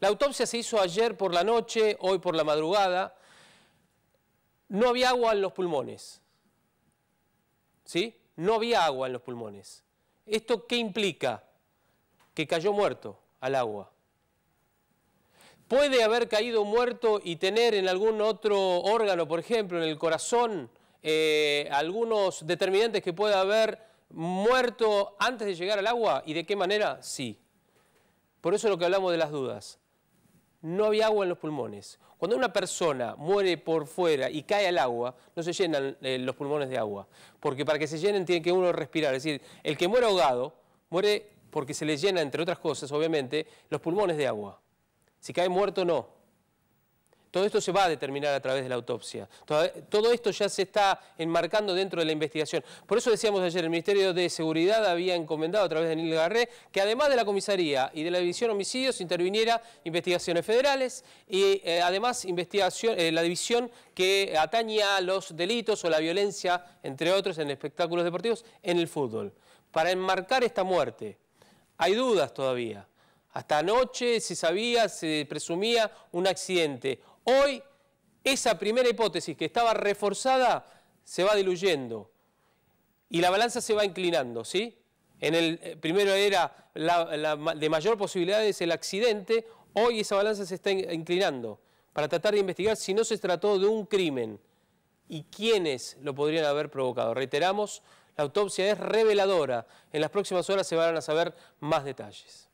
La autopsia se hizo ayer por la noche, hoy por la madrugada. No había agua en los pulmones. ¿Sí? No había agua en los pulmones. ¿Esto qué implica? Que cayó muerto al agua. ¿Puede haber caído muerto y tener en algún otro órgano, por ejemplo, en el corazón, eh, algunos determinantes que pueda haber muerto antes de llegar al agua? ¿Y de qué manera? Sí. Por eso es lo que hablamos de las dudas no había agua en los pulmones. Cuando una persona muere por fuera y cae al agua, no se llenan eh, los pulmones de agua, porque para que se llenen tiene que uno respirar. Es decir, el que muere ahogado, muere porque se le llena, entre otras cosas, obviamente, los pulmones de agua. Si cae muerto, no. Todo esto se va a determinar a través de la autopsia. Todo esto ya se está enmarcando dentro de la investigación. Por eso decíamos ayer, el Ministerio de Seguridad había encomendado a través de Nil Garré que además de la comisaría y de la División Homicidios interviniera investigaciones federales y eh, además investigación, eh, la división que atañe a los delitos o la violencia, entre otros, en espectáculos deportivos, en el fútbol. Para enmarcar esta muerte, hay dudas todavía. Hasta anoche se sabía, se presumía un accidente. Hoy esa primera hipótesis que estaba reforzada se va diluyendo y la balanza se va inclinando, ¿sí? En el eh, primero era la, de mayor posibilidad es el accidente, hoy esa balanza se está inclinando para tratar de investigar si no se trató de un crimen y quiénes lo podrían haber provocado. Reiteramos, la autopsia es reveladora. En las próximas horas se van a saber más detalles.